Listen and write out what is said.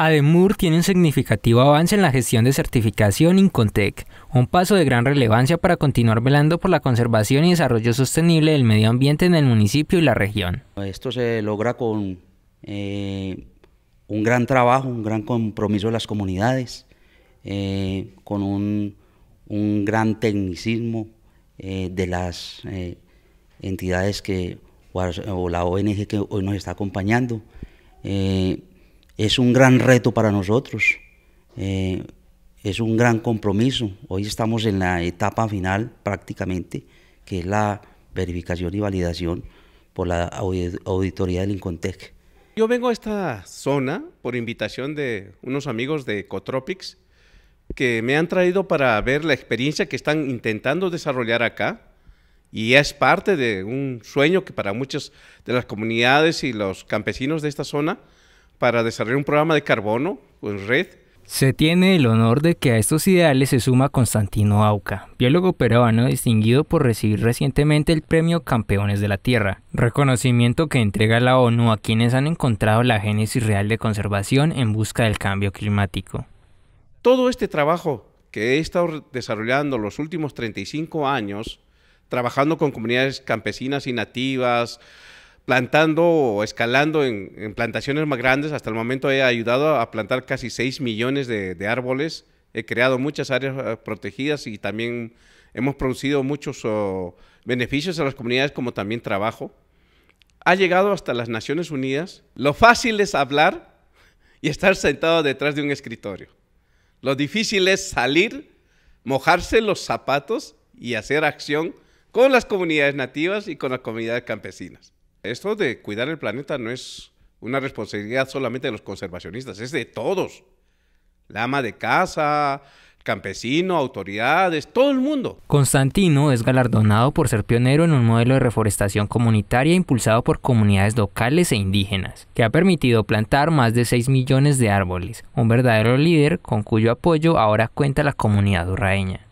ADEMUR tiene un significativo avance en la gestión de certificación Incontec, un paso de gran relevancia para continuar velando por la conservación y desarrollo sostenible del medio ambiente en el municipio y la región. Esto se logra con eh, un gran trabajo, un gran compromiso de las comunidades, eh, con un, gran tecnicismo eh, de las entidades que, o la ONG que hoy nos está acompañando es un gran reto para nosotros, eh, es un gran compromiso. Hoy estamos en la etapa final prácticamente, que es la verificación y validación por la auditoría del Incontec. Yo vengo a esta zona por invitación de unos amigos de Ecotropics que me han traído para ver la experiencia que están intentando desarrollar acá y es parte de un sueño que para muchas de las comunidades y los campesinos de esta zona para desarrollar un programa de carbono en red. Se tiene el honor de que a estos ideales se suma Constantino Auca, biólogo peruano distinguido por recibir recientemente el premio Campeones de la Tierra, reconocimiento que entrega la ONU a quienes han encontrado la génesis real de conservación en busca del cambio climático. Todo este trabajo que he estado desarrollando los últimos 35 años, trabajando con comunidades campesinas y nativas, plantando o escalando en, plantaciones más grandes. Hasta el momento he ayudado a plantar casi 6 millones de, árboles. He creado muchas áreas eh, protegidas y también hemos producido muchos oh, beneficios a las comunidades como también trabajo. Ha llegado hasta las Naciones Unidas. Lo fácil es hablar y estar sentado detrás de un escritorio. Lo difícil es salir, mojarse los zapatos y hacer acción con las comunidades nativas y con las comunidades campesinas esto de cuidar el planeta no es una responsabilidad solamente de los conservacionistas, es de todos. La ama de casa, campesino, autoridades, todo el mundo. Constantino es galardonado por ser pionero en un modelo de reforestación comunitaria impulsado por comunidades locales e indígenas, que ha permitido plantar más de 6 millones de árboles, un verdadero líder con cuyo apoyo ahora cuenta la comunidad urraeña.